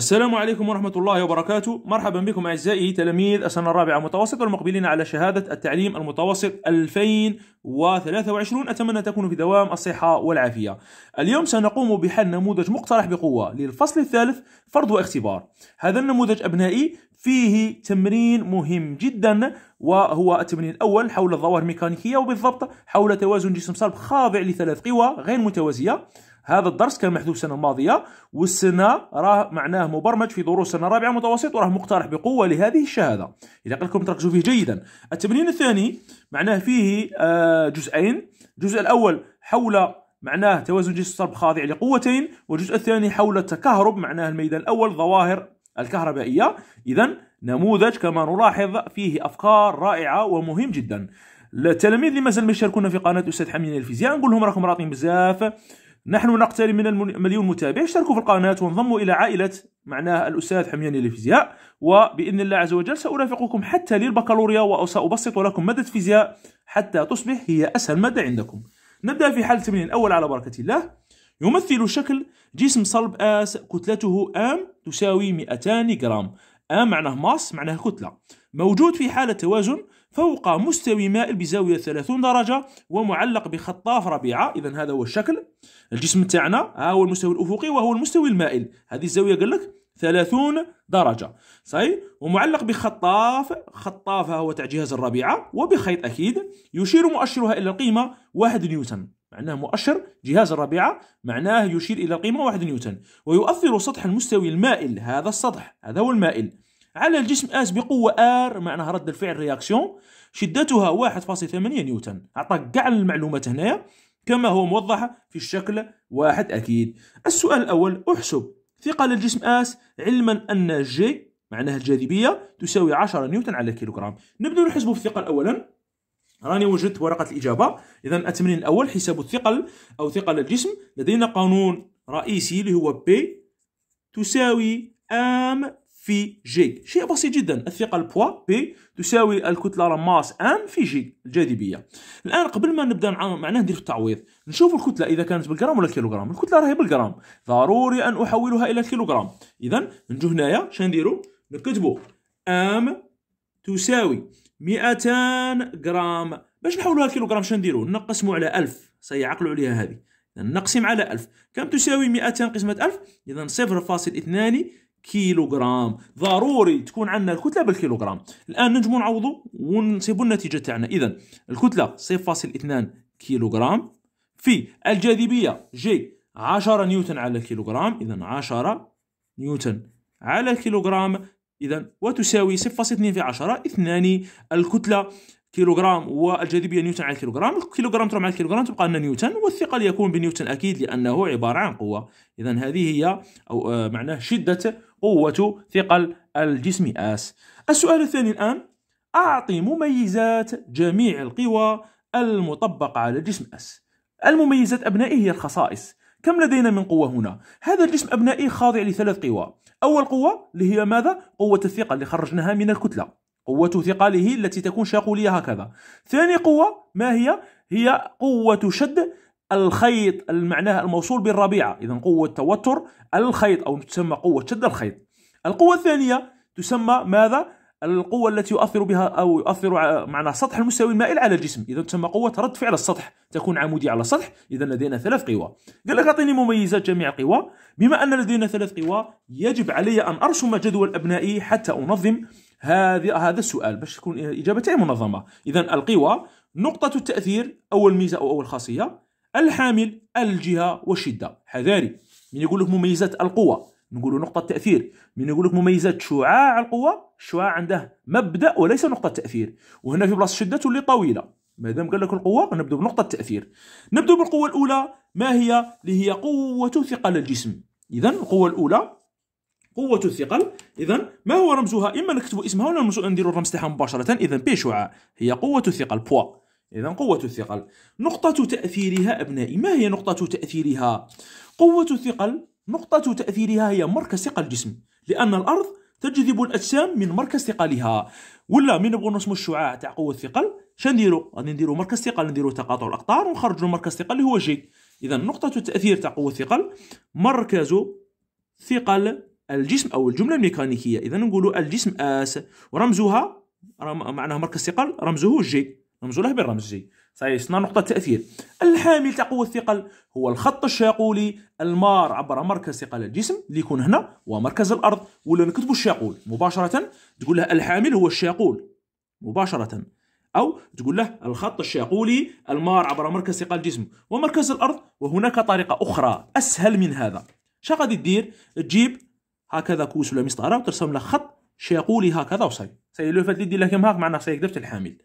السلام عليكم ورحمة الله وبركاته مرحبا بكم أعزائي تلاميذ السنة الرابعة المتوسط المقبلين على شهادة التعليم المتوسط 2023 أتمنى تكونوا في دوام الصحة والعافية اليوم سنقوم بحل نموذج مقترح بقوة للفصل الثالث فرض واختبار هذا النموذج أبنائي فيه تمرين مهم جدا وهو التمرين الأول حول الظواهر الميكانيكية وبالضبط حول توازن جسم صلب خاضع لثلاث قوى غير متوازية هذا الدرس كان محذوف السنه الماضيه والسنه راه معناه مبرمج في دروس سنه رابعه متوسط وراه مقترح بقوه لهذه الشهاده اذا قلت لكم تركزوا فيه جيدا التمرين الثاني معناه فيه آه، جزئين الجزء الاول حول معناه توازن جسم الصلب خاضع لقوتين والجزء الثاني حول التكهرب معناه الميدان الاول ظواهر الكهربائيه اذا نموذج كما نلاحظ فيه افكار رائعه ومهم جدا التلاميذ اللي مازال ما يشاركونا في قناه استاذ حميد الفيزياء نقول لهم راكم راطين بزاف نحن نقترب من المليون متابع اشتركوا في القناة وانضموا إلى عائلة معناه الأستاذ حمياني للفيزياء وبإذن الله عز وجل سأرافقكم حتى للبكالوريا وسأبسط لكم مادة فيزياء حتى تصبح هي أسهل مادة عندكم نبدأ في حالة التمرين الأول على بركة الله يمثل شكل جسم صلب آس كتلته آم تساوي 200 جرام آم معناه ماس معناه كتلة موجود في حالة توازن فوق مستوي مائل بزاوية 30 درجة ومعلق بخطاف ربيعة إذا هذا هو الشكل الجسم تاعنا ها هو المستوي الأفقي وهو المستوي المائل هذه الزاوية قال لك 30 درجة صحيح ومعلق بخطاف ها هو تاع جهاز الربيعة وبخيط أكيد يشير مؤشرها إلى القيمة 1 نيوتن معناه مؤشر جهاز الربيعة معناه يشير إلى القيمة 1 نيوتن ويؤثر سطح المستوي المائل هذا السطح هذا هو المائل على الجسم اس بقوه ار معناها رد الفعل رياكسيون شدتها 1.8 نيوتن اعطاك كاع المعلومات هنايا كما هو موضح في الشكل واحد اكيد السؤال الاول احسب ثقل الجسم اس علما ان جي معناها الجاذبيه تساوي 10 نيوتن على كيلوغرام نبداو نحسبوا الثقل اولا راني وجدت ورقه الاجابه اذا التمرين الاول حساب الثقل او ثقل الجسم لدينا قانون رئيسي اللي هو بي تساوي ام في جيج شيء بسيط جدا الثقة البوا بي تساوي الكتلة ماس ان في جيج الجاذبية الآن قبل ما نبدأ معناه ندير التعويض نشوف الكتلة إذا كانت بالجرام ولا الكيلوغرام الكتلة راهي بالجرام ضروري أن أحولها إلى الكيلوغرام إذا نجو هنايا شنو نديرو نكتبو ام تساوي 200 جرام باش نحولوها الكيلوغرام شنو نديرو نقسمو على 1000 سيعقلوا عليها هذه نقسم على 1000 كم تساوي 200 قسمة 1000 إذا 0.2 كيلوغرام ضروري تكون عندنا الكتله بالكيلوغرام الان نجمو نعوضو ونسيبو النتيجه تاعنا اذا الكتله 0.2 كيلوغرام في الجاذبيه جي 10 نيوتن على الكيلوغرام اذا 10 نيوتن على الكيلوغرام اذا وتساوي 0.2 في 10 2 الكتله كيلوغرام والجاذبيه نيوتن على الكيلوغرام الكيلوغرام تضرب على الكيلوغرام تبقى لنا نيوتن والثقل يكون بنيوتن اكيد لانه عباره عن قوه اذا هذه هي او آه، معناه شده قوه ثقل الجسم اس السؤال الثاني الان اعطي مميزات جميع القوى المطبقه على الجسم اس المميزات ابنائي هي الخصائص كم لدينا من قوة هنا؟ هذا الجسم أبنائي خاضع لثلاث قوى أول قوة اللي هي ماذا؟ قوة الثقة اللي خرجناها من الكتلة قوة ثقاله التي تكون شاقولية هكذا ثاني قوة ما هي؟ هي قوة شد الخيط المعناه الموصول بالربيعة إذا قوة توتر الخيط أو تسمى قوة شد الخيط القوة الثانية تسمى ماذا؟ القوة التي يؤثر بها أو يؤثر معنا سطح المستوي المائل على الجسم إذا تسمى قوة رد فعل السطح تكون عمودي على السطح إذا لدينا ثلاث قوى قال لك أعطيني مميزات جميع القوى بما أن لدينا ثلاث قوى يجب علي أن أرسم جدول أبنائي حتى أنظم هذه هذا السؤال باش تكون اجابتي منظمه اذا القوى نقطه التاثير اول ميزه او اول خاصيه الحامل الجهه والشده حذاري من يقول لك مميزات القوى نقول نقطة تأثير من يقول لك مميزات شعاع القوة الشعاع عنده مبدأ وليس نقطة تأثير وهنا في بلاصة الشدة تولي طويلة مادام قال لك القوة نبدأ بنقطة التأثير نبدأ بالقوة الأولى ما هي اللي هي قوة ثقل الجسم إذا القوة الأولى قوة الثقل إذا ما هو رمزها إما نكتب اسمها ولا ندير الرمز تاعها مباشرة إذا بي شعاع هي قوة الثقل بوا إذا قوة الثقل نقطة تأثيرها أبنائي ما هي نقطة تأثيرها؟ قوة الثقل نقطة تأثيرها هي مركز ثقل الجسم لأن الأرض تجذب الأجسام من مركز ثقلها ولا من نبغوا نرسموا الشعاع تاع قوة الثقل شنديرو غادي نديرو مركز ثقل نديرو تقاطع الأقطار ونخرجوا مركز ثقل اللي هو جي إذا نقطة التأثير تاع قوة الثقل مركز ثقل الجسم او الجمله الميكانيكيه اذا نقولوا الجسم اس ورمزها معناها معناه مركز ثقل رمزه جي رمز له بالرمز جي صحيح صنع نقطة تأثير الحامل تقوى الثقل هو الخط الشاقولي المار عبر مركز ثقل الجسم اللي يكون هنا ومركز الأرض ولا نكتبوا الشاقول مباشرة تقول له الحامل هو الشاقول مباشرة أو تقول له الخط الشاقولي المار عبر مركز ثقل الجسم ومركز الأرض وهناك طريقة أخرى أسهل من هذا شا غادي دير تجيب هكذا كوس ولا مسطره وترسم له خط شيقول هكذا وصاي سي لو فات لي دير له هاك معناها سي كذبت الحامل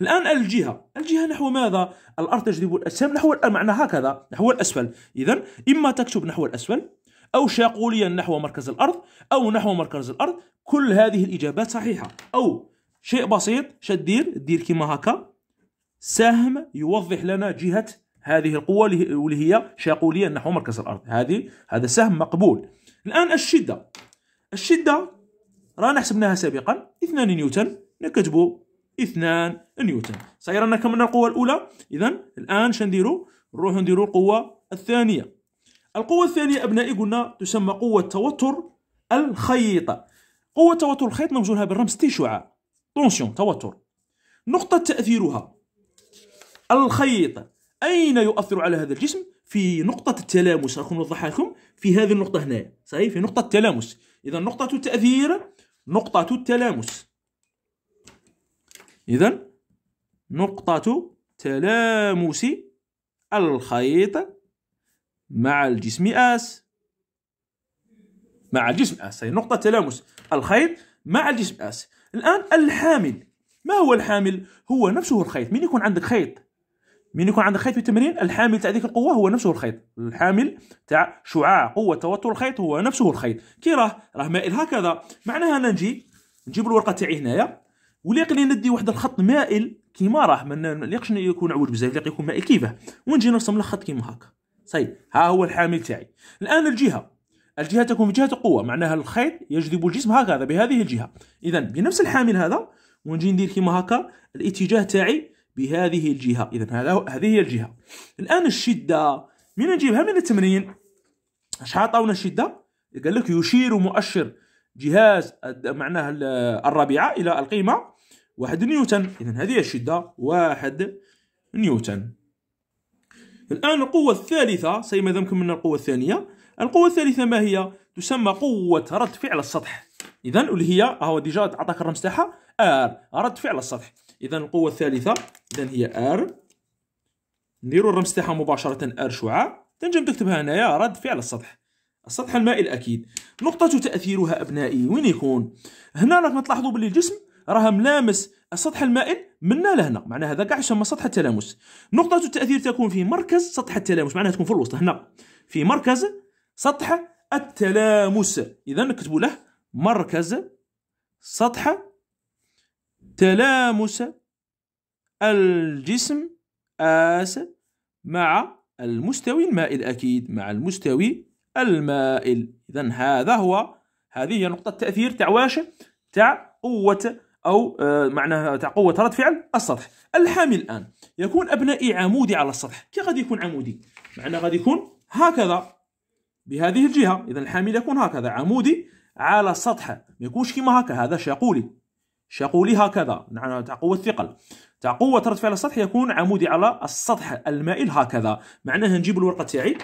الان الجهه الجهه نحو ماذا الارض تجذب الاجسام نحو معنى هكذا نحو الاسفل اذا اما تكتب نحو الاسفل او شاقوليا نحو مركز الارض او نحو مركز الارض كل هذه الاجابات صحيحه او شيء بسيط شدير دير كيما هكا سهم يوضح لنا جهه هذه القوه اللي هي شاقوليا نحو مركز الارض هذه هذا سهم مقبول الان الشده الشده رانا حسبناها سابقا 2 نيوتن نكتبوا 2 نيوتن صاير لنا كملنا القوه الاولى اذا الان شنديروا نروحوا نديروا القوه الثانيه القوه الثانيه ابنائي قلنا تسمى قوه توتر الخيط قوه توتر الخيط ممزونها بالرمز تي شعاع طونسيون توتر نقطه تاثيرها الخيط اين يؤثر على هذا الجسم في نقطة التلامس راكم نوضحها لكم في هذه النقطة هنا صحيح في نقطة التلامس إذا نقطة التأثير نقطة التلامس إذا نقطة تلامس الخيط مع الجسم آس مع الجسم آس هي نقطة تلامس الخيط مع الجسم آس الآن الحامل ما هو الحامل؟ هو نفسه الخيط من يكون عندك خيط من يكون عندك خيط في التمرين الحامل تاع ذيك القوه هو نفسه الخيط الحامل تاع شعاع قوه توتر الخيط هو نفسه الخيط كي راه راه مائل هكذا معناها انا نجي نجيب الورقه تاعي هنايا وليق لي ندي واحد الخط مائل كيما راه ما ليقش يكون عوج بزاف ليق يكون مائل كيفاه ونجي نرسم له خط كيما هكا صاي طيب، ها هو الحامل تاعي الان الجهه الجهه تكون في جهه القوه معناها الخيط يجذب الجسم هكذا بهذه الجهه اذا بنفس الحامل هذا ونجي ندير كيما هكا الاتجاه تاعي بهذه الجهة إذا هذه هي الجهة الآن الشدة من نجيبها من التمرين اش عطاونا الشدة قال لك يشير مؤشر جهاز معناه الرابعة إلى القيمة واحد نيوتن إذا هذه الشدة واحد نيوتن الآن القوة الثالثة سي ماذا من القوة الثانية القوة الثالثة ما هي تسمى قوة رد فعل السطح اذا ها هو ديجا عطاك الرمز تاعها ار رد فعل السطح اذا القوه الثالثه اذا هي ار نديروا الرمز تاعها مباشره ار شعاع تنجم تكتبها هنايا رد فعل السطح السطح المائي الاكيد نقطه تاثيرها ابنائي وين يكون هنا راكم تلاحظوا باللي الجسم راه ملامس السطح المائل منا لهنا معناها هذا كاع يسمى سطح التلامس نقطه التاثير تكون في مركز سطح التلامس معناها تكون في الوسط هنا في مركز سطح التلامس اذا نكتبوا له مركز سطح تلامس الجسم آس مع المستوي المائل أكيد مع المستوي المائل إذا هذا هو هذه هي نقطة تأثير تاع واش تاع قوة أو آه، معناها تاع قوة رد فعل السطح الحامل الآن يكون أبنائي عمودي على السطح كي غادي يكون عمودي معناه غادي يكون هكذا بهذه الجهة إذا الحامل يكون هكذا عمودي على السطح ما يكونش كيما هكا هذا شاقولي شاقولي هكذا نحن تاع قوة الثقل تاع قوة رد فعل السطح يكون عمودي على السطح المائل هكذا معناها نجيب الورقة تاعي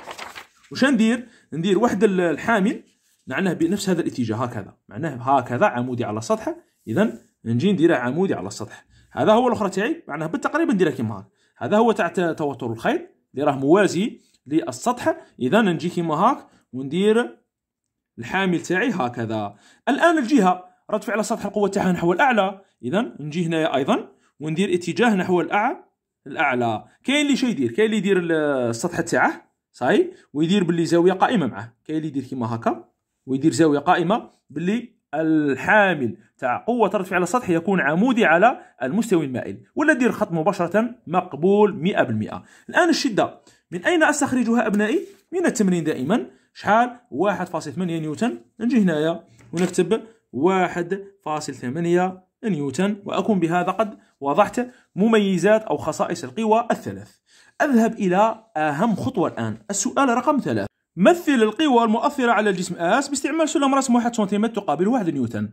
وش ندير ندير واحد الحامل معناه بنفس هذا الاتجاه هكذا معناه هكذا عمودي على السطح اذا نجي نديرها عمودي على السطح هذا هو الاخرى تاعي معناه بالتقريب نديرها كيما هكا هذا هو تاع توتر الخيط اللي راه موازي للسطح اذا نجي كيما هاك وندير الحامل تاعي هكذا الان الجهه رد فعل سطح القوه تاعها نحو الاعلى اذا نجي هنايا ايضا وندير اتجاه نحو الاعلى الاعلى كاين اللي شي يدير كاين اللي يدير السطح تاعه صاي ويدير باللي زاويه قائمه معه كاين اللي يدير كيما هكا ويدير زاويه قائمه باللي الحامل تاع قوة رد فعل السطح يكون عمودي على المستوى المائل ولا دير خط مباشرة مقبول 100% الآن الشدة من أين أستخرجها أبنائي؟ من التمرين دائما شحال 1.8 نيوتن نجي هنايا ونكتب 1.8 نيوتن وأكون بهذا قد وضحت مميزات أو خصائص القوى الثلاث أذهب إلى أهم خطوة الآن السؤال رقم ثلاثة مثل القوى المؤثرة على الجسم اس باستعمال سلم رسم 1 سنتيمتر تقابل 1 نيوتن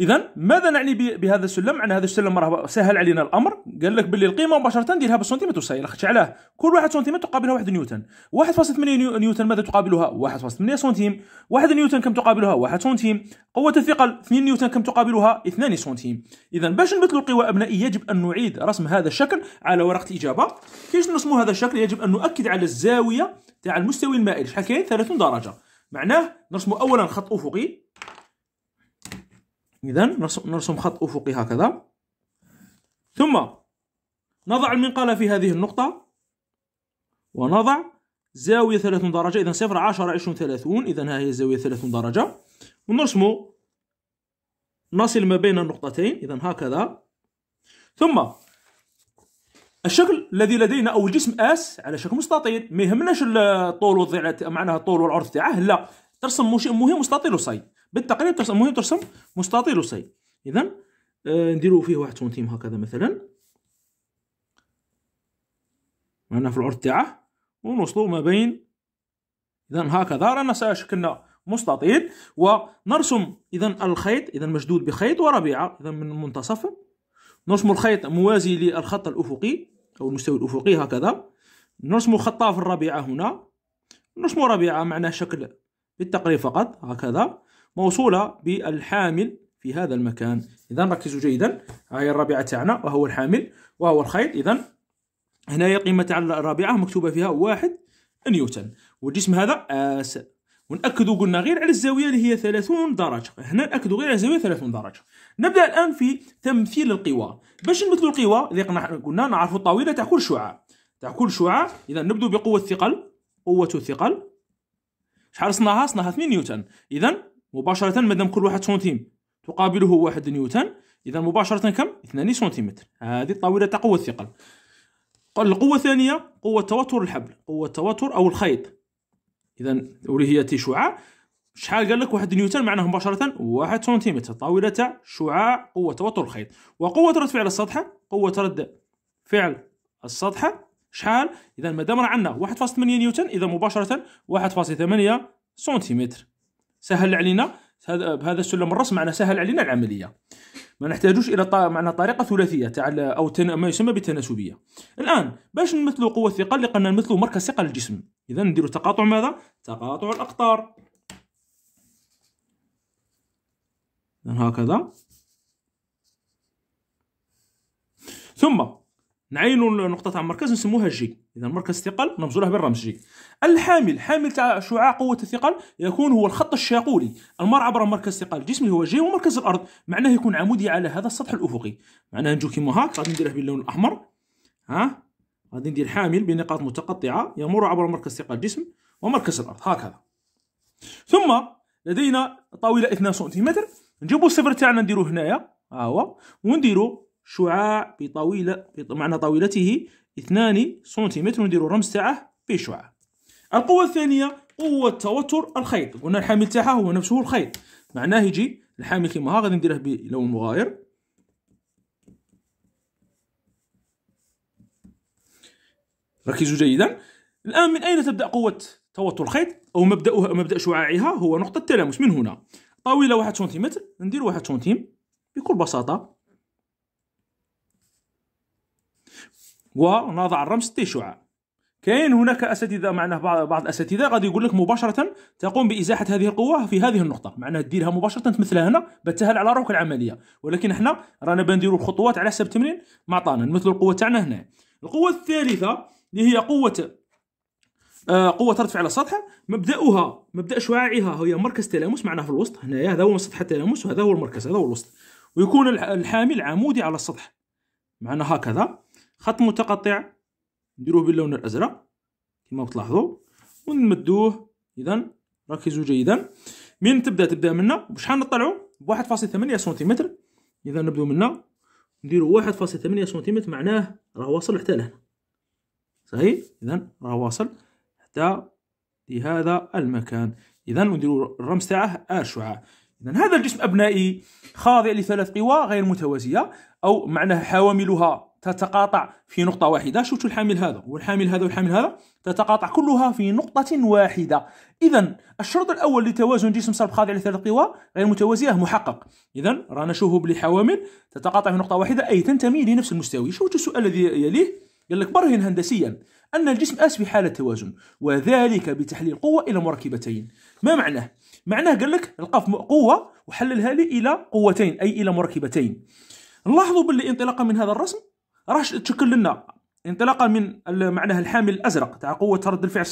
اذا ماذا نعني بهذا السلم عن هذا السلم راه سهل علينا الامر قال لك باللي القيمه مباشره ديرها بالسنتيمتر ساير خاطش علاه كل واحد سنتيمتر تقابلها واحد نيوتن 1.8 نيوتن ماذا تقابلها 1.8 سنتيم 1 نيوتن كم تقابلها 1 سنتيم قوه الثقل 2 نيوتن كم تقابلها 2 سنتيم اذا باش نمثلوا القوى ابنائي يجب ان نعيد رسم هذا الشكل على ورقه الاجابه كيفاش نرسموا هذا الشكل يجب ان نؤكد على الزاويه تاع المستوي المائل شحال كاين 30 درجه معناه نرسموا اولا خط افقي إذا نرسم خط أفقي هكذا ثم نضع المنقاله في هذه النقطة ونضع زاوية 30 درجة إذا 0 10 20 30 إذا ها هي زاوية 30 درجة ونرسم نصل ما بين النقطتين إذا هكذا ثم الشكل الذي لدينا او الجسم اس على شكل مستطيل ما يهمناش الطول والضلع معناها الطول والعرض تاعه لا ترسم مهم مستطيل وصي بالتقريب ترسم المهم ترسم مستطيل وصي اذا آه، نديرو فيه واحد سنتيم هكذا مثلا رانا في العرض تاعه ونوصلو ما بين اذا هكذا رانا شكلنا مستطيل ونرسم اذا الخيط اذا مشدود بخيط وربيعه اذا من منتصف نرسم الخيط موازي للخط الافقي او المستوي الافقي هكذا نرسم خطاف الربيعه هنا نرسم ربيعه معناه شكل بالتقريب فقط هكذا موصولة بالحامل في هذا المكان إذا ركزوا جيدا هي آية الرابعة تاعنا وهو الحامل وهو الخيط إذا هنايا القيمة تاع الرابعة مكتوبة فيها واحد نيوتن والجسم هذا آس ونأكدوا قلنا غير على الزاوية اللي هي 30 درجة هنا نأكدوا غير على الزاوية 30 درجة نبدأ الآن في تمثيل القوى باش نمثلوا القوى اللي قلنا نعرفوا الطاولة تاع كل شعاع تاع كل شعاع إذا نبدأ بقوة الثقل قوة الثقل شحال صناها صناها 2 نيوتن إذا مباشره مادام كل واحد سنتيم تقابله واحد نيوتن اذا مباشره كم 2 سنتيمتر هذه الطاوله تاع قوه الثقل القوه الثانيه قوه توتر الحبل قوه توتر او الخيط اذا ولي هي تي شعاع شحال قال لك واحد نيوتن معناه مباشره واحد سنتيمتر طاوله تاع شعاع قوه توتر الخيط وقوه رد فعل السطحه قوه رد فعل السطحه شحال اذا مادام راه عندنا 1.8 نيوتن اذا مباشره 1.8 سنتيمتر سهل علينا بهذا السلم الرسم معنا سهل علينا العمليه ما نحتاجوش الى معنا طريقه ثلاثيه تاع او تن... ما يسمى بالتناسبيه الان باش نمثلوا قوه الثقل قلنا نمثلوا مركز ثقل الجسم اذا نديروا تقاطع ماذا تقاطع الاقطار هكذا ثم نعينوا نقطة تاع مركز نسموها جي إذا مركز الثقل نرمزوا له بالرمز جي الحامل حامل تاع شعاع قوة الثقل يكون هو الخط الشاقولي المر عبر مركز ثقل الجسم هو جي ومركز الأرض معناه يكون عمودي على هذا السطح الأفقي معناه نجو كيما هاك غادي نديره باللون الأحمر ها غادي ندير حامل بنقاط متقطعة يمر عبر مركز ثقل الجسم ومركز الأرض هكذا ثم لدينا طاولة 2 سنتيمتر نجيبو الصفر تاعنا نديروه هنايا ها هو ونديرو شعاع بطويلة معنى طاولته 2 سنتيمتر نديرو رمز تاعه بشعاع القوة الثانية قوة توتر الخيط قلنا الحامل تاعها هو نفسه الخيط معناه يجي الحامل كيما ها غادي نديره بلون مغاير ركزوا جيدا الآن من أين تبدأ قوة توتر الخيط أو مبدأها مبدأ شعاعها هو نقطة التلامس من هنا طاولة واحد سنتيمتر ندير واحد سنتيم بكل بساطة ونضع الرمز تي شعاع كاين هناك اساتذه معناه بعض بعض الاساتذه غادي يقول لك مباشره تقوم بازاحه هذه القوه في هذه النقطه معناه ديرها مباشره تمثلها هنا بتسهل على روحك العمليه ولكن احنا رانا بنديروا الخطوات على حسب التمرين ما عطانا نمثلوا القوه تاعنا هنا القوه الثالثه اللي هي قوه آه، قوه رد فعل السطح مبداها مبدا شعاعها هي مركز تلامس معناه في الوسط هنايا هذا هو سطح التلامس وهذا هو المركز هذا هو الوسط ويكون الحامل عمودي على السطح معناه هكذا خط متقطع نديروه باللون الازرق كما تلاحظوا ونمدوه اذا ركزوا جيدا من تبدا تبدا منا بشحال نطلعوا بواحد 1.8 ثمانية سنتيمتر اذا نبدو منا نديرو واحد ثمانية سنتيمتر معناه راه واصل حتى لهنا صحيح اذا راه واصل حتى لهذا المكان اذا نديروا الرمز تاعه ار شعاع اذا هذا الجسم ابنائي خاضع لثلاث قوى غير متوازيه او معناه حواملها تتقاطع في نقطة واحدة شفتوا الحامل هذا والحامل هذا والحامل هذا تتقاطع كلها في نقطة واحدة إذا الشرط الأول لتوازن جسم صلب خاضع لثلاث قوى غير متوازية محقق إذا رانا نشوفوا بلي حوامل تتقاطع في نقطة واحدة أي تنتمي لنفس المستوي شفتوا السؤال الذي يليه قال لك برهن هندسيا أن الجسم آس في حالة توازن وذلك بتحليل قوة إلى مركبتين ما معناه؟ معناه قال لك القاف قوة وحللها لي إلى قوتين أي إلى مركبتين لاحظوا باللي انطلاقا من هذا الرسم راح تشكل لنا انطلاقا من معناها الحامل الازرق تاع قوه رد الفعل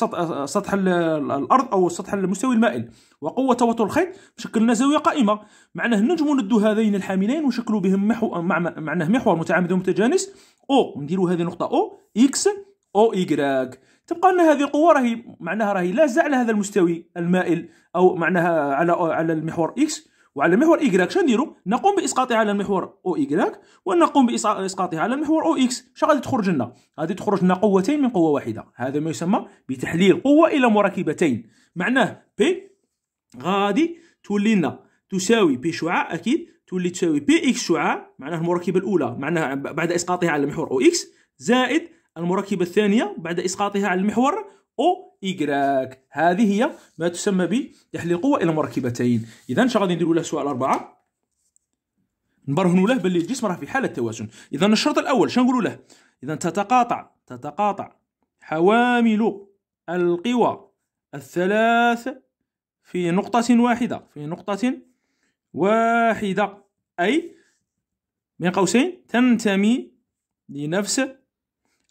سطح, الارض او السطح المستوي المائل وقوه توتر الخيط تشكل لنا زاويه قائمه معناه نجم ندو هذين الحاملين ونشكلوا بهم محو معناه محور متعامد ومتجانس او نديروا هذه النقطه او اكس او ايكغ تبقى ان هذه القوه راهي معناها راهي لازقه على هذا المستوي المائل او معناها على على المحور اكس وعلى محور إيكغيك شنديرو نقوم بإسقاطها على المحور أو إيكغيك ونقوم بإسقاطها على المحور أو إكس شنو غادي تخرج لنا غادي تخرج لنا قوتين من قوة واحدة هذا ما يسمى بتحليل قوة إلى مركبتين معناه بي غادي تولي لنا تساوي بي شعاع أكيد تولي تساوي بي إكس شعاع معناه المركبة الأولى معناها بعد إسقاطها على المحور أو إكس زائد المركبة الثانية بعد إسقاطها على المحور او إيكغاك هذه هي ما تسمى تحليل القوة إلى مركبتين إذا شغادي نديرو له سؤال أربعة نبرهنوا له باللي الجسم راه في حالة توازن إذا الشرط الأول شنو نقولوا له إذا تتقاطع تتقاطع حوامل القوى الثلاث في نقطة واحدة في نقطة واحدة أي بين قوسين تنتمي لنفس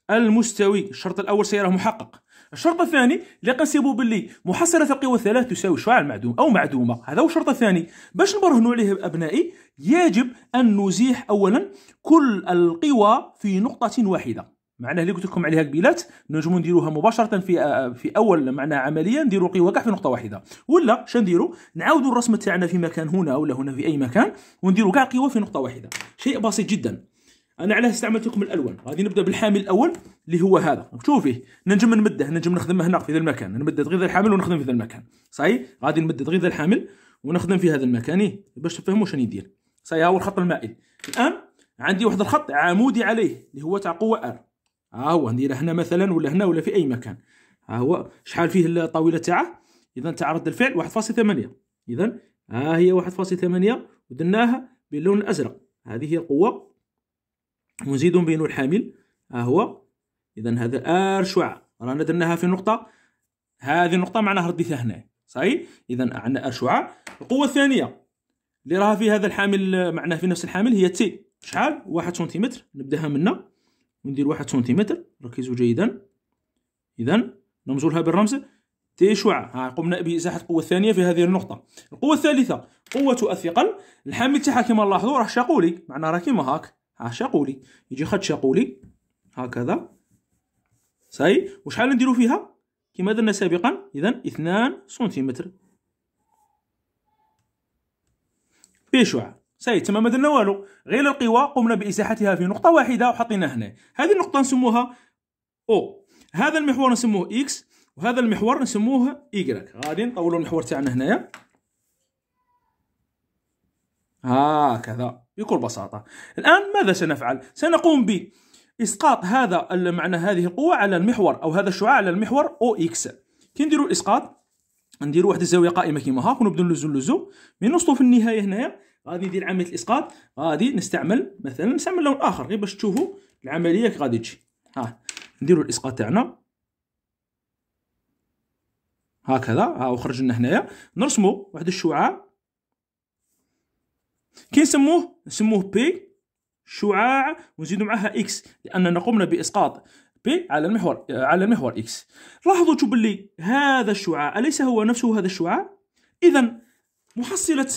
المستوي الشرط الأول سيراه محقق الشرط الثاني اللي قنسيبو باللي محصله القوى الثلاث تساوي شعاع المعدوم او معدومه هذا هو الشرط الثاني باش نبرهنوا عليه ابنائي يجب ان نزيح اولا كل القوى في نقطه واحده معناه اللي قلت لكم عليها قبيلات نجمو نديروها مباشره في في اول معناها عمليه نديروا القوى كاع في نقطه واحده ولا شنو نديروا نعاودوا الرسمه تاعنا في مكان هنا ولا هنا في اي مكان ونديروا كاع القوى في نقطه واحده شيء بسيط جدا انا علاه استعملت لكم الالوان غادي نبدا بالحامل الاول اللي هو هذا شوفي نجم نمده نجم نخدمه هنا في هذا المكان نمدد غير الحامل ونخدم في هذا المكان صحيح غادي نمدد غير الحامل ونخدم في هذا المكان إيه؟ باش تفهموا شنو يدير صحيح هو الخط المائل الان عندي واحد الخط عمودي عليه اللي هو تاع قوه ار ها هو نديره هنا مثلا ولا هنا ولا في اي مكان ها هو شحال فيه الطاوله تاعه اذا تاع رد الفعل 1.8 اذا ها هي 1.8 ودناها باللون الازرق هذه هي القوه ونزيد بين الحامل ها هو اذا هذا ار شعاع رانا درناها في نقطه هذه النقطه معناها رديتها هنا صحيح اذا عندنا ار شعاع القوه الثانيه اللي راها في هذا الحامل معناها في نفس الحامل هي تي شحال واحد سنتيمتر نبداها منا وندير واحد سنتيمتر ركزوا جيدا اذا نمزولها لها بالرمز تي شعاع ها قمنا بازاحه القوه الثانيه في هذه النقطه القوه الثالثه قوه الثقل الحامل تاعها كما نلاحظوا راه شاقولي معناها راه كيما هاك ها شاقولي يجي خد شاقولي هكذا صحيح وشحال نديرو فيها كما درنا سابقا اذا اثنان سنتيمتر بشعة صحيح تما ما درنا والو غير القوى قمنا بإزاحتها في نقطه واحده وحطيناها هنا هذه النقطه نسموها او هذا المحور نسموه اكس وهذا المحور نسموه ايكراك غادي نطولو المحور تاعنا هنايا هكذا بكل بساطه الان ماذا سنفعل سنقوم ب اسقاط هذا معنى هذه القوه على المحور او هذا الشعاع على المحور او اكس كي نديرو الاسقاط نديرو واحد الزاويه قائمه كيما هاك ونبداو نلزو نلزو من نوصلوا في النهايه هنايا غادي ندير عمليه الاسقاط غادي نستعمل مثلا نستعمل لون اخر غير باش تشوفوا العمليه كي غادي تجي ها نديرو الاسقاط تاعنا هكذا ها وخرج لنا هنايا نرسمو واحد الشعاع كي نسموه نسموه بي شعاع ونزيد معها اكس لاننا قمنا باسقاط بي على المحور آه، على المحور اكس لاحظوا باللي هذا الشعاع اليس هو نفسه هذا الشعاع اذا محصله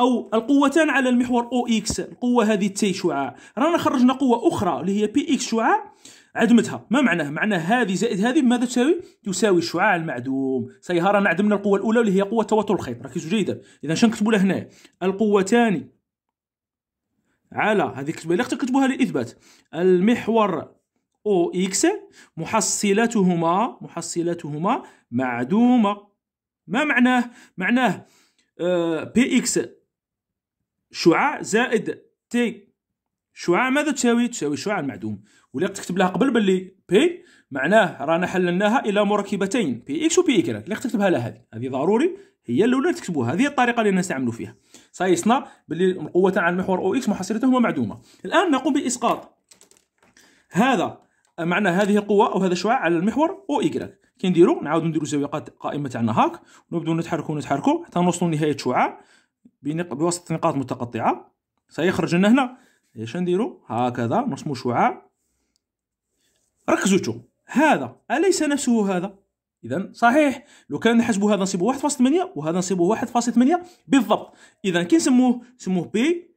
او القوتان على المحور او اكس القوه هذه تي شعاع رانا خرجنا قوه اخرى اللي هي بي اكس شعاع عدمتها ما معناه معناه هذه زائد هذه ماذا تساوي تساوي الشعاع المعدوم سيها عدمنا القوه الاولى اللي هي قوه توتر الخيط ركزوا جيدا اذا شنكتبوا لهنا القوتان على هذيك البلاغه تكتبوها للاثبات المحور او اكس محصلتهما محصلتهما معدومه ما معناه معناه آه، بي اكس شعاع زائد تي شعاع ماذا تساوي تساوي الشعاع المعدوم ولا تكتب لها قبل باللي بي معناه رانا حللناها الى مركبتين بي اكس وبي اكس اللي تكتبها لها هذه هذه ضروري هي الاولى تكتبوها هذه الطريقه اللي نستعملوا فيها سيصنع باللي القوة على المحور او اكس محصلتهما معدومة الان نقوم باسقاط هذا معنى هذه القوة او هذا الشعاع على المحور او ايكغيك نديرو نعاودو نديرو زاوية قائمة تاعنا هاك ونبداو نتحركو نتحركو حتى نوصلو لنهاية الشعاع بواسطة نقاط متقطعة سيخرج لنا هنا اش نديرو هكذا نرسمو شعاع ركزوا هذا أليس نفسه هذا اذا صحيح لو كان نحسبوا هذا نصيبوه 1.8 وهذا نصيبوه 1.8 بالضبط اذا كي نسموه نسموه بي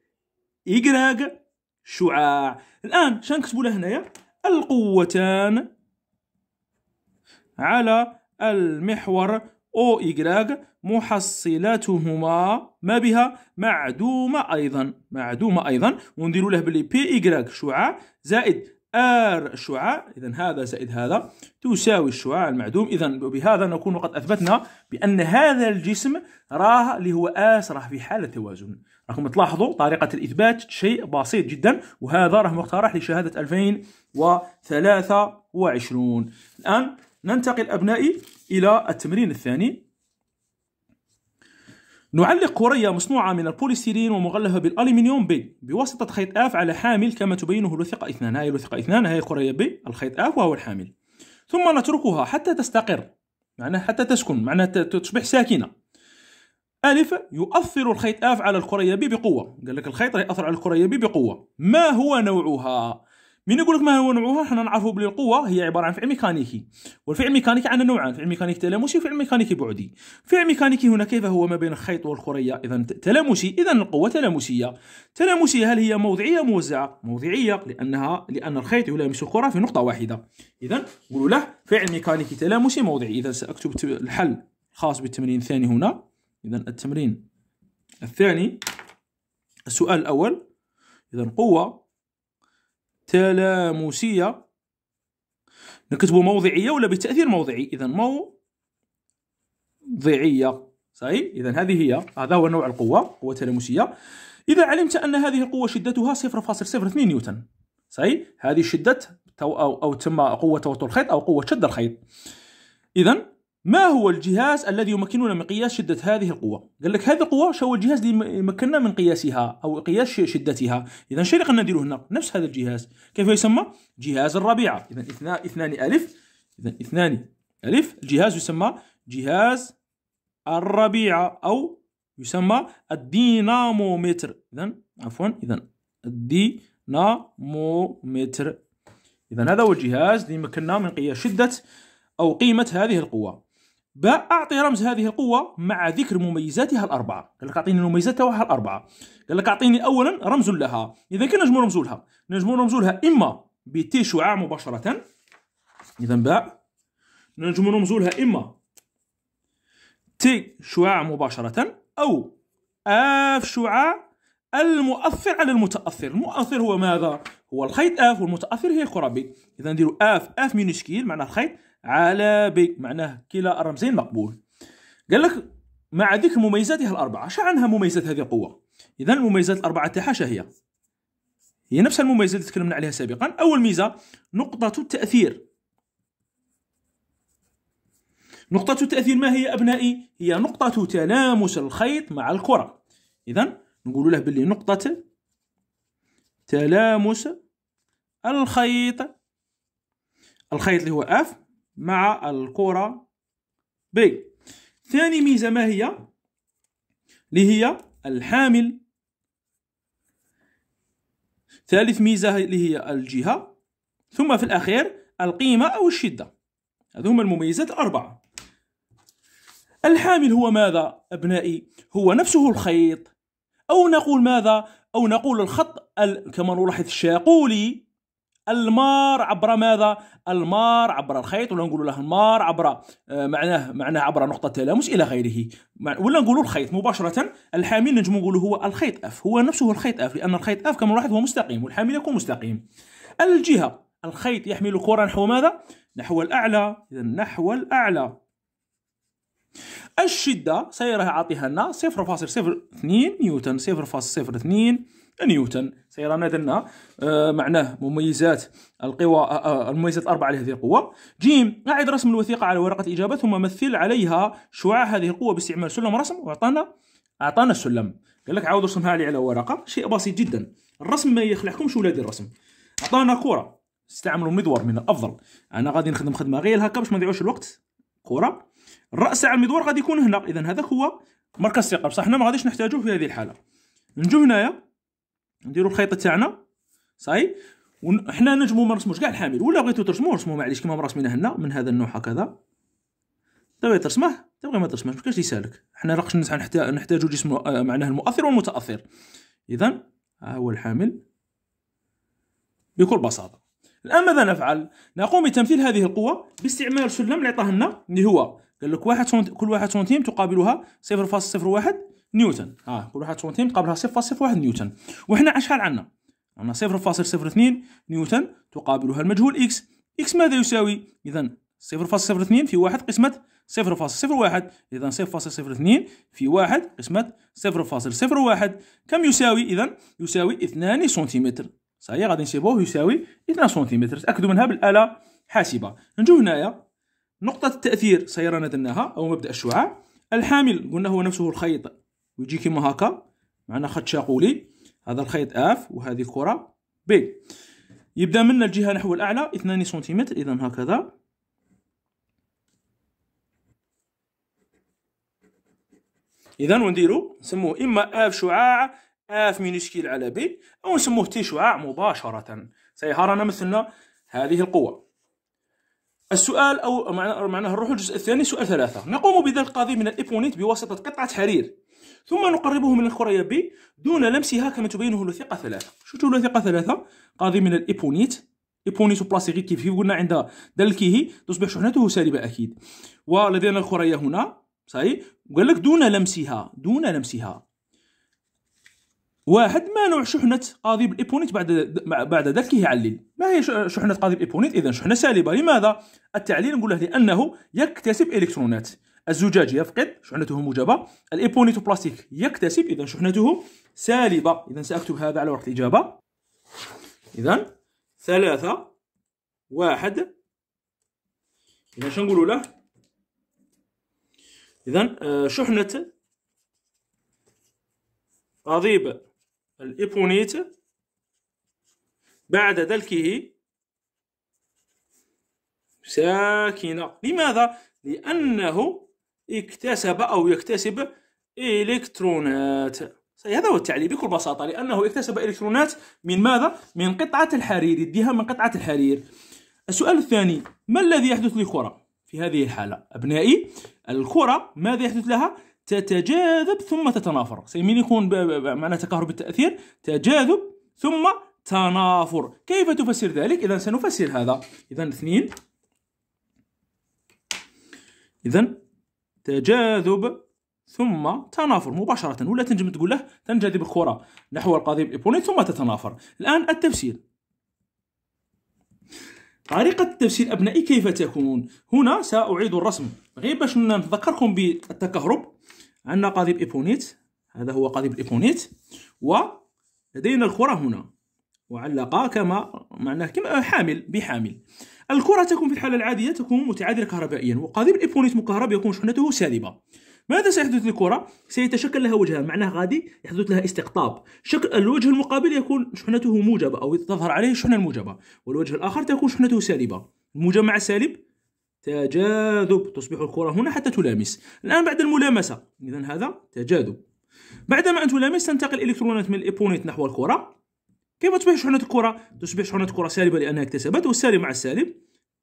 إيكراك شعاع الان نكتبوا له هنايا القوتان على المحور او إيكراك محصلتهما ما بها معدومة أيضا معدومة أيضا ونديروا له بلي بي إيكراك شعاع زائد R شعاع إذا هذا زائد هذا تساوي الشعاع المعدوم إذا بهذا نكون قد أثبتنا بأن هذا الجسم راه اللي هو آس راه في حالة توازن راكم تلاحظوا طريقة الإثبات شيء بسيط جدا وهذا راه مقترح لشهادة 2023 الآن ننتقل أبنائي إلى التمرين الثاني نعلق كورية مصنوعة من البوليستيرين ومغلفة بالألمنيوم بي بواسطة خيط آف على حامل كما تبينه الوثيقة اثنان هاي الوثيقة اثنان هاي كورية بي الخيط آف وهو الحامل ثم نتركها حتى تستقر معناها حتى تسكن معناها تصبح ساكنة ألف يؤثر الخيط آف على الكرية بي بقوة قال لك الخيط يأثر على الكرية بي بقوة ما هو نوعها من يقول لك ما هو نوعها احنا نعرفه بلي القوه هي عباره عن فعل ميكانيكي والفعل الميكانيكي عندنا نوعان فعل ميكانيكي تلامسي وفعل ميكانيكي بعدي فعل ميكانيكي هنا كيف هو ما بين الخيط والخريه اذا تلامسي اذا القوه تلامسيه تلامسيه هل هي موضعيه موزعه موضعيه لانها لان الخيط يلامس الكره في نقطه واحده اذا قولوا له فعل ميكانيكي تلامسي موضعي اذا ساكتب الحل الخاص بالتمرين الثاني هنا اذا التمرين الثاني السؤال الاول اذا قوه تلامسيه نكتبوا موضعيه ولا بتاثير موضعي اذا موضعيه صحيح اذا هذه هي هذا هو نوع القوه قوه تلامسيه اذا علمت ان هذه القوه شدتها 0.02 نيوتن صحيح هذه شده أو, أو, أو تم قوة توتر الخيط أو قوة شد الخيط إذا ما هو الجهاز الذي يمكننا من قياس شدة هذه القوة؟ قال لك هذه القوة هو الجهاز اللي يمكننا من قياسها أو قياس شدتها، إذا شنو اللي نديره هنا؟ نفس هذا الجهاز، كيف يسمى؟ جهاز الربيعة، إذا اثنان اثنان ألف إذا اثنان ألف الجهاز يسمى جهاز الربيعة أو يسمى الدينامومتر، إذا عفوا إذا الدينامومتر، إذا هذا هو الجهاز اللي يمكننا من قياس شدة أو قيمة هذه القوة باء اعطي رمز هذه القوه مع ذكر مميزاتها الاربعه قال لك اعطيني المميزات تاعها الاربعه قال لك اعطيني اولا رمز لها اذا كان نجمو رمز لها نجمو رمز لها اما بتي شعاع مباشره اذا باء نجمو رمز لها اما تي شعاع مباشره او اف شعاع المؤثر على المتأثر المؤثر هو ماذا؟ هو الخيط اف والمتأثر هي القرابي إذا نديرو اف اف مينوسكيل معناها الخيط على بي معناه كلا الرمزين مقبول قال لك مع ذكر مميزاتها الأربعة عنها مميزات هذه القوة إذا المميزات الأربعة تاعها هي هي نفس المميزات اللي تكلمنا عليها سابقا أول ميزة نقطة التأثير نقطة التأثير ما هي أبنائي؟ هي نقطة تلامس الخيط مع الكرة إذا نقول له باللي نقطة تلامس الخيط الخيط اللي هو اف مع الكرة بري ثاني ميزة ما هي اللي هي الحامل ثالث ميزة اللي هي الجهة ثم في الأخير القيمة أو الشدة هذه هما المميزات الأربعة الحامل هو ماذا أبنائي؟ هو نفسه الخيط أو نقول ماذا؟ أو نقول الخط كما نلاحظ الشاقولي المار عبر ماذا المار عبر الخيط ولا نقولوا له المار عبر آه، معناه معناه عبر نقطه تلامس الى غيره ولا نقولوا الخيط مباشره الحامل نجم نقولوا هو الخيط اف هو نفسه الخيط اف لان الخيط اف كما نلاحظ هو مستقيم والحامل يكون مستقيم الجهه الخيط يحمل الكرة نحو ماذا نحو الاعلى اذا نحو الاعلى الشدة سيرها عاطيها لنا 0.02 نيوتن 0.02 نيوتن سيرانا درنا آه، معناه مميزات القوى آه، آه، المميزات الأربعة لهذه القوة جيم أعد رسم الوثيقة على ورقة اجابه ثم مثل عليها شعاع هذه القوة باستعمال سلم رسم وأعطانا أعطانا السلم قال لك عاود رسمها لي على ورقة شيء بسيط جدا الرسم ما يخلعكمش ولادي الرسم أعطانا كرة استعملوا مدور من الأفضل أنا غادي نخدم خدمة غير هكا باش ما نضيعوش الوقت كرة الرأس على المدور غادي يكون هنا إذا هذا هو مركز ثقة بصح حنا ما غاديش نحتاجوه في هذه الحالة نجو هنايا نديرو الخيط تاعنا صاي وحنا نجمو ما نرسموش كاع الحامل ولا بغيتو ترسموه رسموه معليش كيما مرسمينه هنا من هذا النوع هكذا تبغي ترسمه تبغي ما ترسمهش ما كاش يسالك حنا راكش نحتاجو جسم آه، معناه المؤثر والمتاثر اذا ها هو الحامل بكل بساطه الان ماذا نفعل نقوم بتمثيل هذه القوه باستعمال سلم اللي عطاه لنا اللي هو قال لك واحد سنت... كل واحد سنتيم تقابلها 0.01 نيوتن اه كل واحد سنتيم تقابلها 0.01 نيوتن وحنا شحال عندنا عندنا 0.02 نيوتن تقابلها المجهول اكس اكس ماذا يساوي اذا 0.02 في 1 قسمة 0.01 إذا 0.02 في 1 قسمة 0.01 كم يساوي إذا يساوي 2 سنتيمتر صحيح غادي نسيبوه يساوي 2 سنتيمتر تأكدوا منها بالآلة حاسبة نجو هنايا نقطة التأثير سيرنا درناها أو مبدأ الشعاع الحامل قلنا هو نفسه الخيط ويجي كيما هكا معنا خط شاقولي هذا الخيط اف وهذه كره بي يبدا من الجهه نحو الاعلى 2 سنتيمتر اذا هكذا اذا ونديرو نسموه اما اف شعاع اف مينيسكيل على بي او نسموه تي شعاع مباشره سيها رانا مثلنا هذه القوه السؤال او معناه نروحوا الجزء الثاني سؤال ثلاثة نقوم بذلك القاضي من الابونيت بواسطة قطعة حرير ثم نقربه من ب دون لمسها كما تبينه الوثيقة ثلاثة شفتوا الوثيقة ثلاثة قاضي من الإبونيت إبونيت وبلاسيغي كيف قلنا عند دلكه تصبح شحنته سالبة أكيد ولدينا الخرية هنا صحيح وقال لك دون لمسها دون لمسها واحد ما نوع شحنة قاضي بالإبونيت بعد بعد دلكه علل ما هي شحنة قاضي بالإبونيت إذا شحنة سالبة لماذا التعليل نقول له لأنه يكتسب إلكترونات الزجاج يفقد شحنته موجبة الإيبونيتو بلاستيك يكتسب إذا شحنته سالبة إذا سأكتب هذا على ورقة الإجابة إذا ثلاثة واحد إذا شنقولوا له إذا آه، شحنة قضيب الإيبونيت بعد دلكه ساكنة لماذا؟ لأنه اكتسب أو يكتسب إلكترونات هذا هو التعليل بكل بساطة لأنه اكتسب إلكترونات من ماذا؟ من قطعة الحرير يديها من قطعة الحرير السؤال الثاني ما الذي يحدث للكرة في هذه الحالة؟ أبنائي الكرة ماذا يحدث لها؟ تتجاذب ثم تتنافر سيمين يكون معنى تكهرب التأثير تجاذب ثم تنافر كيف تفسر ذلك؟ إذا سنفسر هذا إذا اثنين إذا تجاذب ثم تنافر مباشرة ولا تنجم تقول له تنجذب الكرة نحو القضيب الإبوني ثم تتنافر الآن التفسير طريقة التفسير أبنائي كيف تكون هنا سأعيد الرسم غير باش نذكركم بالتكهرب عندنا قضيب إيبونيت هذا هو قضيب الإبونيت ولدينا الكرة هنا وعلق كما معناه كما حامل بحامل الكرة تكون في الحالة العادية تكون متعادلة كهربائيا وقضيب الإبونيت مكهرب يكون شحنته سالبة ماذا سيحدث للكرة؟ سيتشكل لها وجهان معناه غادي يحدث لها استقطاب شكل الوجه المقابل يكون شحنته موجبة أو تظهر عليه الشحنة الموجبة والوجه الآخر تكون شحنته سالبة الموجب مع السالب تجاذب تصبح الكرة هنا حتى تلامس الآن بعد الملامسة إذا هذا تجاذب بعدما أن تلامس تنتقل الإلكترونات من الإبونيت نحو الكرة كيف تصبح شحنة الكرة؟ تصبح شحنة الكرة سالبة لأنها اكتسبت والسالب مع السالب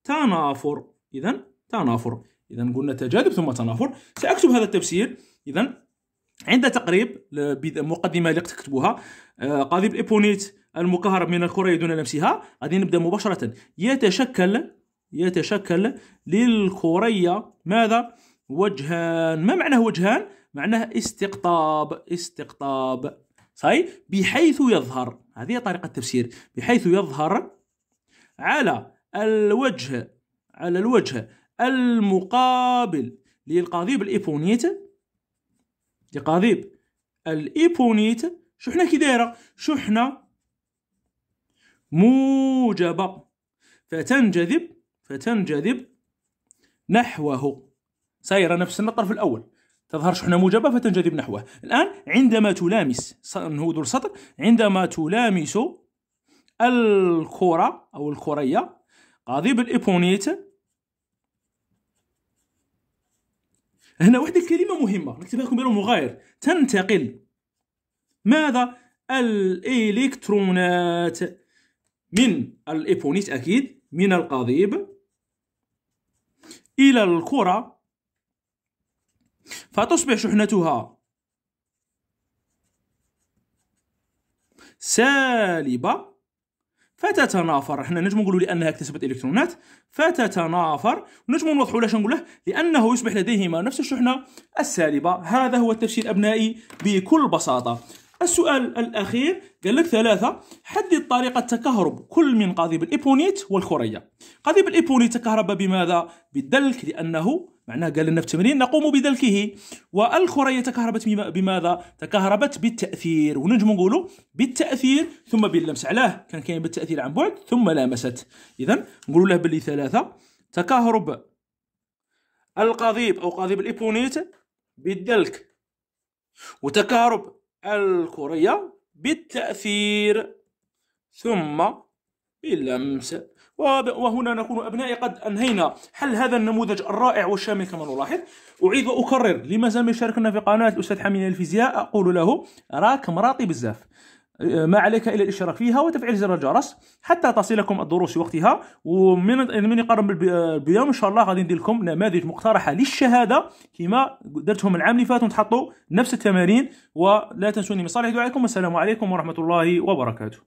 تنافر إذا تنافر إذا قلنا تجاذب ثم تنافر سأكتب هذا التفسير إذا عند تقريب مقدمة اللي تكتبوها آه، قضيب إيبونيت المكهرب من الكرة دون لمسها غادي نبدأ مباشرة يتشكل يتشكل للكرية ماذا؟ وجهان ما معناه وجهان؟ معناه استقطاب استقطاب صحيح بحيث يظهر هذه هي طريقة التفسير بحيث يظهر على الوجه على الوجه المقابل للقضيب الإيبونيت لقضيب الإيبونيت شحنة كي دايرة شحنة موجبة فتنجذب فتنجذب نحوه سايرة نفس الطرف الأول تظهر شحنة موجبة فتنجذب نحوه الآن عندما تلامس نهود السطر عندما تلامس الكرة أو الكرية قضيب الإبونيت هنا واحد الكلمة مهمة نكتبها لكم بلون مغاير تنتقل ماذا الإلكترونات من الإبونيت أكيد من القضيب إلى الكرة فتصبح شحنتها سالبة فتتنافر احنا نجم نقولوا لانها اكتسبت الكترونات فتتنافر نجم نوضحوا لاش نقول له لانه يصبح لديهما نفس الشحنه السالبه هذا هو التفسير ابنائي بكل بساطه السؤال الاخير قال لك ثلاثه حدد طريقه تكهرب كل من قضيب الايبونيت والخريه قضيب الايبونيت تكهرب بماذا بالدلك لانه معناه قال لنا في التمرين نقوم بدلكه والخرية تكهربت بماذا؟ تكهربت بالتأثير ونجم نقولوا بالتأثير ثم باللمس علاه كان كاين بالتأثير عن بعد ثم لامست إذا نقولوا له باللي ثلاثة تكهرب القضيب أو قضيب الايبونيت بالدلك وتكهرب الكرية بالتأثير ثم باللمس وهنا نكون أبنائي قد أنهينا حل هذا النموذج الرائع والشامل كما نلاحظ أعيد وأكرر لما زال يشاركنا في قناة الأستاذ حميد الفيزياء أقول له راك مراطي بزاف ما عليك الا الاشتراك فيها وتفعيل زر الجرس حتى تصلكم الدروس في وقتها ومن من يقرب البيوم ان شاء الله غادي ندير لكم نماذج مقترحه للشهاده كما درتهم العام اللي فات ونتحطوا نفس التمارين ولا تنسوني من صالح دعائكم والسلام عليكم ورحمه الله وبركاته